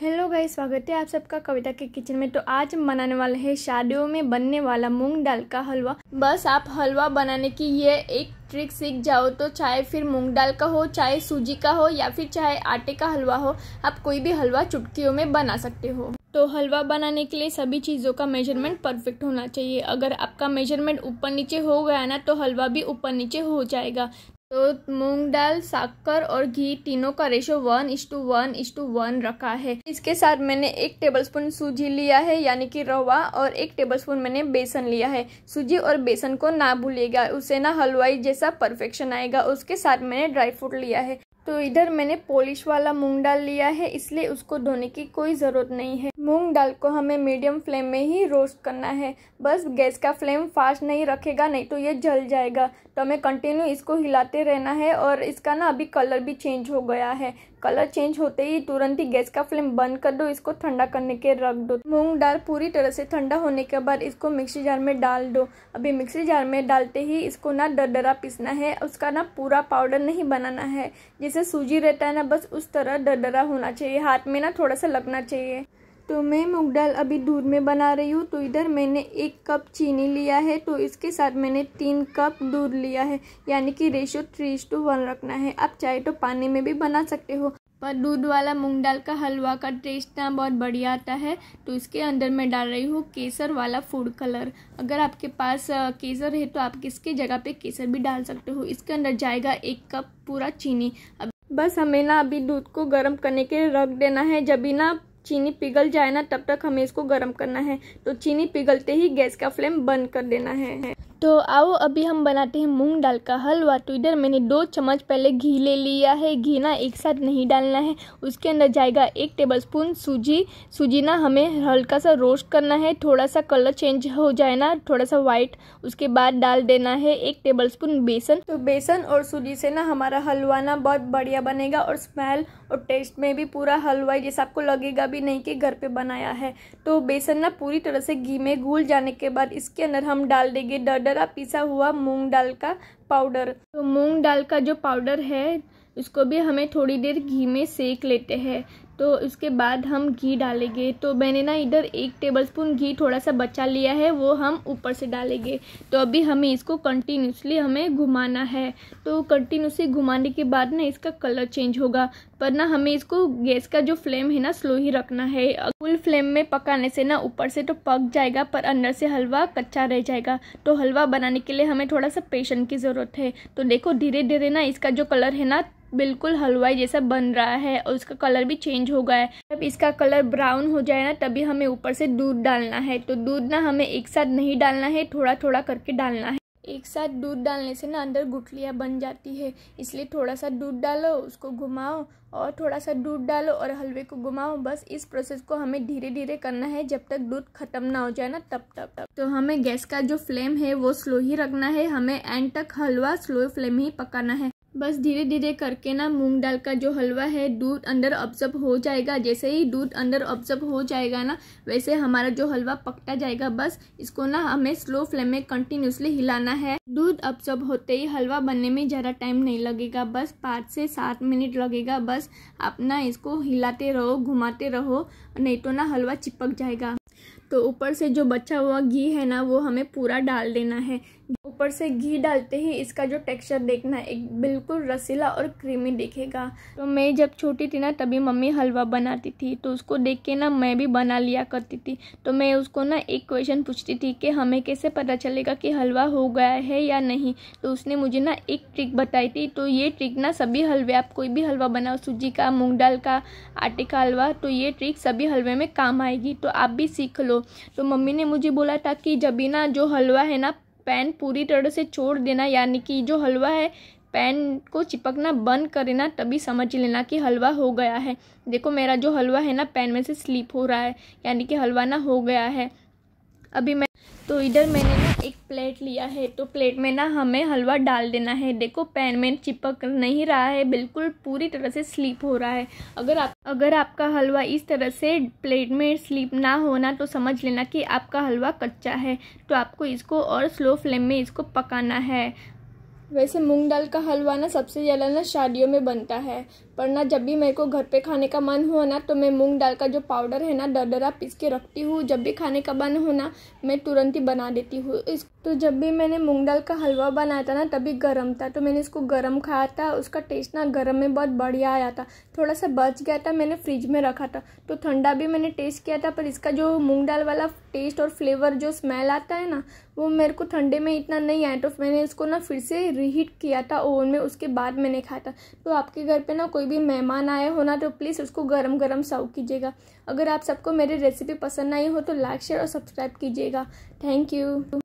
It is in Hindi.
हेलो गाइस स्वागत है आप सबका कविता के किचन में तो आज हम बनाने वाले हैं शादियों में बनने वाला मूंग दाल का हलवा बस आप हलवा बनाने की ये एक ट्रिक सीख जाओ तो चाहे फिर मूंग दाल का हो चाहे सूजी का हो या फिर चाहे आटे का हलवा हो आप कोई भी हलवा चुटकियों में बना सकते हो तो हलवा बनाने के लिए सभी चीज़ों का मेजरमेंट परफेक्ट होना चाहिए अगर आपका मेजरमेंट ऊपर नीचे हो गया ना तो हलवा भी ऊपर नीचे हो जाएगा तो मूंग दाल शक्कर और घी तीनों का ratio one is two one is two one रखा है इसके साथ मैंने एक टेबलस्पून सूजी लिया है यानी कि रवा और एक टेबलस्पून मैंने बेसन लिया है सूजी और बेसन को ना भूलिएगा उसे ना हलवाई जैसा परफेक्शन आएगा उसके साथ मैंने ड्राई फ्रूट लिया है तो इधर मैंने पॉलिश वाला मूंग दाल लिया है इसलिए उसको धोने की कोई ज़रूरत नहीं है मूंग दाल को हमें मीडियम फ्लेम में ही रोस्ट करना है बस गैस का फ्लेम फास्ट नहीं रखेगा नहीं तो ये जल जाएगा तो हमें कंटिन्यू इसको हिलाते रहना है और इसका ना अभी कलर भी चेंज हो गया है कलर चेंज होते ही तुरंत ही गैस का फ्लेम बंद कर दो इसको ठंडा करने के रख दो मूंग दाल पूरी तरह से ठंडा होने के बाद इसको मिक्सी जार में डाल दो अभी मिक्सी जार में डालते ही इसको ना डरडरा पीसना है उसका ना पूरा पाउडर नहीं बनाना है जैसे सूजी रहता है ना बस उस तरह डरडरा होना चाहिए हाथ में ना थोड़ा सा लगना चाहिए तो मैं मूंग दाल अभी दूध में बना रही हूँ तो इधर मैंने एक कप चीनी लिया है तो इसके साथ मैंने तीन कप दूध लिया है यानी कि रेशो थ्री टू वन रखना है आप चाहे तो पानी में भी बना सकते हो पर दूध वाला मूंग दाल का हलवा का टेस्ट ना बहुत बढ़िया आता है तो इसके अंदर मैं डाल रही हूँ केसर वाला फूड कलर अगर आपके पास केसर है तो आप किसके जगह पे केसर भी डाल सकते हो इसके अंदर जाएगा एक कप पूरा चीनी अब बस हमें ना अभी दूध को गर्म करने के रख देना है जब भी ना चीनी पिघल जाए ना तब तक हमें इसको गर्म करना है तो चीनी पिघलते ही गैस का फ्लेम बंद कर देना है तो आओ अभी हम बनाते हैं मूंग दाल का हलवा तो इधर मैंने दो चम्मच पहले घी ले लिया है घी ना एक साथ नहीं डालना है उसके अंदर जाएगा एक टेबलस्पून सूजी सूजी ना हमें हल्का सा रोस्ट करना है थोड़ा सा कलर चेंज हो जाए ना थोड़ा सा वाइट उसके बाद डाल देना है एक स्पून बेसन तो बेसन और सूजी से ना हमारा हलवा ना बहुत बढ़िया बनेगा और स्मेल और टेस्ट में भी पूरा हलवा जैसा आपको लगेगा भी नहीं कि घर पे बनाया है तो बेसन ना पूरी तरह से घी में घूल जाने के बाद इसके अंदर हम डाल देंगे डर और पिसा हुआ मूंग दाल का पाउडर तो मूंग दाल का जो पाउडर है उसको भी हमें थोड़ी देर घी में सेक लेते हैं तो इसके बाद हम घी डालेंगे तो मैंने ना इधर एक टेबलस्पून घी थोड़ा सा बचा लिया है वो हम ऊपर से डालेंगे तो अभी हमें इसको कंटिन्यूसली हमें घुमाना है तो कंटिन्यूसली घुमाने के बाद ना इसका कलर चेंज होगा पर ना हमें इसको गैस का जो फ्लेम है ना स्लो ही रखना है फुल फ्लेम में पकाने से ना ऊपर से तो पक जाएगा पर अंदर से हलवा कच्चा रह जाएगा तो हलवा बनाने के लिए हमें थोड़ा सा पेशन की ज़रूरत है तो देखो धीरे धीरे ना इसका जो कलर है ना बिल्कुल हलवाई जैसा बन रहा है और उसका कलर भी चेंज चेंज हो गया है जब इसका कलर ब्राउन हो जाए ना तभी हमें ऊपर से दूध डालना है तो दूध ना हमें एक साथ नहीं डालना है थोड़ा थोड़ा करके डालना है एक साथ दूध डालने से ना अंदर गुठलियाँ बन जाती है इसलिए थोड़ा सा दूध डालो उसको घुमाओ और थोड़ा सा दूध डालो और हलवे को घुमाओ बस इस प्रोसेस को हमें धीरे धीरे करना है जब तक दूध खत्म ना हो जाए ना तब तब तक तो हमें गैस का जो फ्लेम है वो स्लो ही रखना है हमें एंड तक हलवा स्लो फ्लेम ही पकाना है बस धीरे धीरे करके ना मूंग दाल का जो हलवा है दूध अंदर ऑब्जर्व हो जाएगा जैसे ही दूध अंदर ऑब्जर्व हो जाएगा ना वैसे हमारा जो हलवा पकता जाएगा बस इसको ना हमें स्लो फ्लेम में कंटिन्यूसली हिलाना है दूध ऑब्जर्व होते ही हलवा बनने में ज़्यादा टाइम नहीं लगेगा बस पाँच से सात मिनट लगेगा बस आप ना इसको हिलाते रहो घुमाते रहो नहीं तो ना हलवा चिपक जाएगा तो ऊपर से जो बचा हुआ घी है ना वो हमें पूरा डाल देना है ऊपर से घी डालते ही इसका जो टेक्सचर देखना है एक बिल्कुल रसीला और क्रीमी दिखेगा तो मैं जब छोटी थी ना तभी मम्मी हलवा बनाती थी तो उसको देख के ना मैं भी बना लिया करती थी तो मैं उसको ना एक क्वेश्चन पूछती थी कि हमें कैसे पता चलेगा कि हलवा हो गया है या नहीं तो उसने मुझे ना एक ट्रिक बताई थी तो ये ट्रिक ना सभी हलवे आप कोई भी हलवा बनाओ सूजी का मूँग दाल का आटे का हलवा तो ये ट्रिक सभी हलवे में काम आएगी तो आप भी सीख लो तो मम्मी ने मुझे बोला था कि जब ना जो हलवा है ना पैन पूरी तरह से छोड़ देना यानी कि जो हलवा है पैन को चिपकना बंद करे ना तभी समझ लेना कि हलवा हो गया है देखो मेरा जो हलवा है ना पैन में से स्लिप हो रहा है यानी कि हलवा ना हो गया है अभी मैं तो इधर मैंने ना एक प्लेट लिया है तो प्लेट में ना हमें हलवा डाल देना है देखो पैन में चिपक नहीं रहा है बिल्कुल पूरी तरह से स्लीप हो रहा है अगर आप अगर आपका हलवा इस तरह से प्लेट में स्लीप ना होना तो समझ लेना कि आपका हलवा कच्चा है तो आपको इसको और स्लो फ्लेम में इसको पकाना है वैसे मूंग दाल का हलवा ना सबसे ज़्यादा ना शादियों में बनता है पर ना जब भी मेरे को घर पे खाने का मन हो ना तो मैं मूंग दाल का जो पाउडर है ना डरा पीस के रखती हूँ जब भी खाने का मन हो ना मैं तुरंत ही बना देती हूँ इस तो जब भी मैंने मूंग दाल का हलवा बनाया था ना तभी गर्म था तो मैंने इसको गर्म खाया था उसका टेस्ट ना गर्म में बहुत बढ़िया आया था थोड़ा सा बच गया था मैंने फ्रिज में रखा था तो ठंडा भी मैंने टेस्ट किया था पर इसका जो मूंग दाल वाला टेस्ट और फ्लेवर जो स्मेल आता है ना वो मेरे को ठंडे में इतना नहीं आया तो मैंने इसको ना फिर से रीहीट किया था ओवन में उसके बाद मैंने खाया था तो आपके घर पर ना कोई भी मेहमान आए हो ना तो प्लीज़ उसको गरम गरम सर्व कीजिएगा अगर आप सबको मेरी रेसिपी पसंद आई हो तो लाइक शेयर और सब्सक्राइब कीजिएगा थैंक यू